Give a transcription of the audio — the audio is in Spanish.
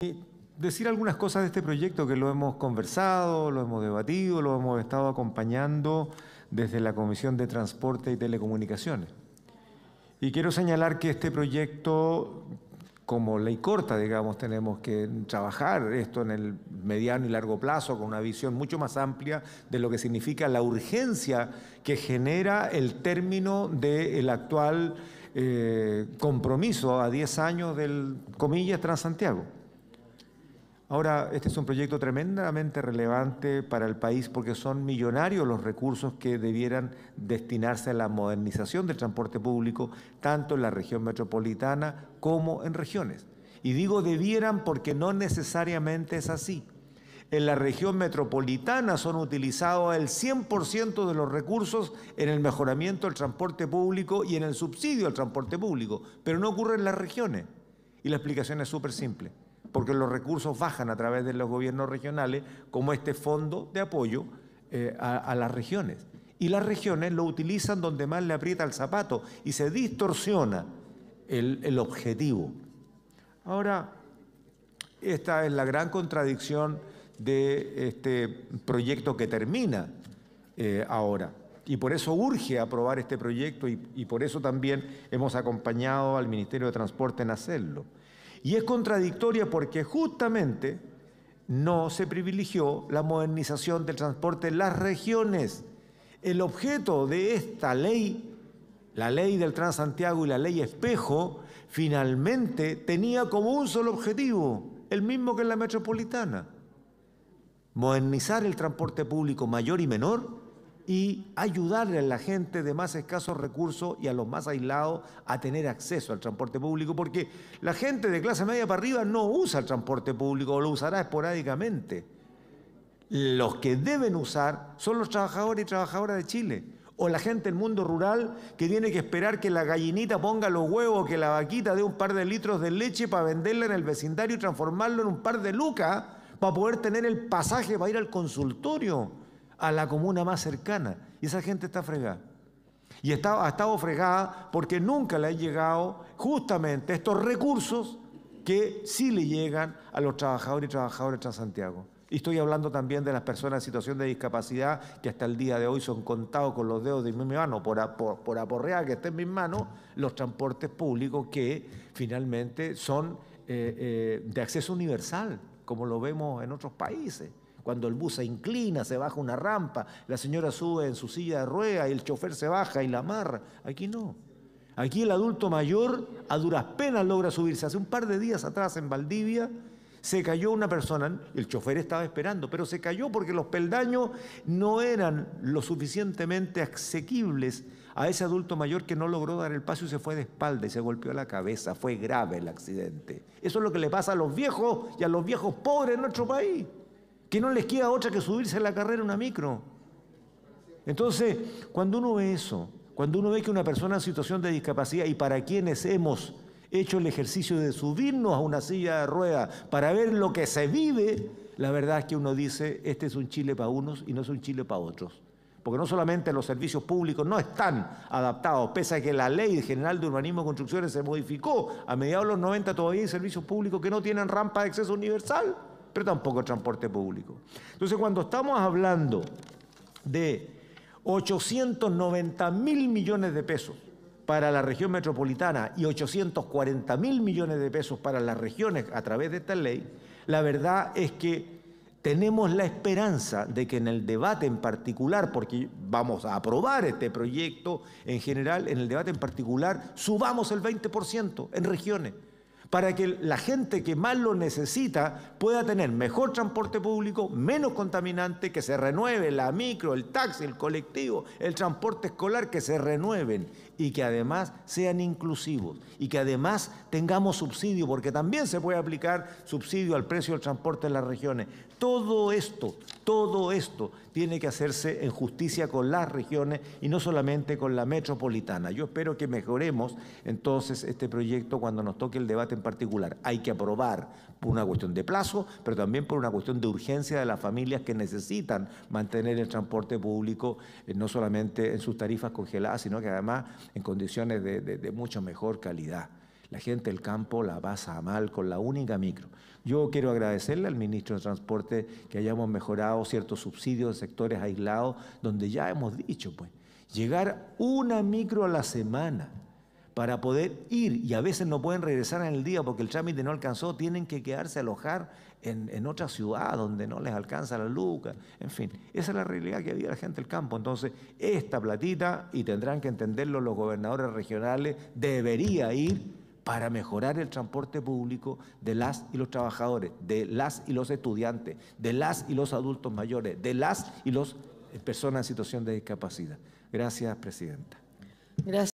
Eh, decir algunas cosas de este proyecto que lo hemos conversado, lo hemos debatido, lo hemos estado acompañando desde la Comisión de Transporte y Telecomunicaciones. Y quiero señalar que este proyecto, como ley corta, digamos, tenemos que trabajar esto en el mediano y largo plazo con una visión mucho más amplia de lo que significa la urgencia que genera el término del actual eh, compromiso a 10 años del, comillas, Transantiago. Ahora, este es un proyecto tremendamente relevante para el país porque son millonarios los recursos que debieran destinarse a la modernización del transporte público, tanto en la región metropolitana como en regiones. Y digo debieran porque no necesariamente es así. En la región metropolitana son utilizados el 100% de los recursos en el mejoramiento del transporte público y en el subsidio al transporte público, pero no ocurre en las regiones. Y la explicación es súper simple porque los recursos bajan a través de los gobiernos regionales como este fondo de apoyo eh, a, las regiones. Y las regiones lo utilizan donde más le aprieta el zapato y se distorsiona el, objetivo. Ahora, esta es la gran contradicción de este proyecto que termina eh, ahora. Y por eso urge aprobar este proyecto y, y por eso también hemos acompañado al Ministerio de Transporte en hacerlo. Y es contradictoria porque justamente no se privilegió la modernización del transporte en las regiones. El objeto de esta ley, la ley del Transantiago y la ley espejo, finalmente tenía como un solo objetivo, el mismo que en la metropolitana, modernizar el transporte público mayor y menor y ayudarle a la gente de más escasos recursos y a los más aislados a tener acceso al transporte público, porque la gente de clase media para arriba no usa el transporte público o lo usará esporádicamente. Los que deben usar son los trabajadores y trabajadoras de Chile, o la gente del mundo rural que tiene que esperar que la gallinita ponga los huevos, que la vaquita dé un par de litros de leche para venderla en el vecindario y transformarlo en un par de lucas para poder tener el pasaje para ir al consultorio a la comuna más cercana. Y esa gente está fregada. Y está, ha estado fregada porque nunca le han llegado justamente estos recursos que sí le llegan a los trabajadores y trabajadoras de Santiago. Y estoy hablando también de las personas en situación de discapacidad que hasta el día de hoy son contados con los dedos de mi mano, por, aporrear que esté en mis manos, los transportes públicos que finalmente son eh, eh, de acceso universal, como lo vemos en otros países cuando el bus se inclina, se baja una rampa, la señora sube en su silla de rueda y el chofer se baja y la amarra. Aquí no. Aquí el adulto mayor a duras penas logra subirse. Hace un par de días atrás en Valdivia se cayó una persona, el chofer estaba esperando, pero se cayó porque los peldaños no eran lo suficientemente asequibles a ese adulto mayor que no logró dar el paso y se fue de espalda y se golpeó la cabeza. Fue grave el accidente. Eso es lo que le pasa a los viejos y a los viejos pobres en nuestro país que no les queda otra que subirse a la carrera una micro. Entonces, cuando uno ve eso, cuando uno ve que una persona en situación de discapacidad y para quienes hemos hecho el ejercicio de subirnos a una silla de ruedas para ver lo que se vive, la verdad es que uno dice, este es un Chile para unos y no es un Chile para otros. Porque no solamente los servicios públicos no están adaptados, pese a que la ley general de urbanismo y construcciones se modificó, a mediados de los 90 todavía hay servicios públicos que no tienen rampa de acceso universal pero tampoco el transporte público. Entonces, cuando estamos hablando de 890 mil millones de pesos para la región metropolitana y 840 mil millones de pesos para las regiones a través de esta ley, la verdad es que tenemos la esperanza de que en el debate en particular, porque vamos a aprobar este proyecto en general, en el debate en particular subamos el 20% en regiones para que la gente que más lo necesita pueda tener mejor transporte público, menos contaminante, que se renueve la micro, el taxi, el colectivo, el transporte escolar, que se renueven y que además sean inclusivos y que además tengamos subsidio, porque también se puede aplicar subsidio al precio del transporte en las regiones. Todo esto, todo esto tiene que hacerse en justicia con las regiones y no solamente con la metropolitana. Yo espero que mejoremos entonces este proyecto cuando nos toque el debate en particular. Hay que aprobar por una cuestión de plazo, pero también por una cuestión de urgencia de las familias que necesitan mantener el transporte público, eh, no solamente en sus tarifas congeladas, sino que además en condiciones de, mucho mejor calidad. La gente del campo la pasa mal con la única micro. Yo quiero agradecerle al ministro de Transporte que hayamos mejorado ciertos subsidios de sectores aislados, donde ya hemos dicho, pues, llegar una micro a la semana para poder ir y a veces no pueden regresar en el día porque el trámite no alcanzó, tienen que quedarse a alojar en, otra ciudad donde no les alcanza la luca, en fin, esa es la realidad que vive la gente del campo. Entonces, esta platita, y tendrán que entenderlo los gobernadores regionales, debería ir para mejorar el transporte público de las y los trabajadores, de las y los estudiantes, de las y los adultos mayores, de las y las eh, personas en situación de discapacidad. Gracias, Presidenta.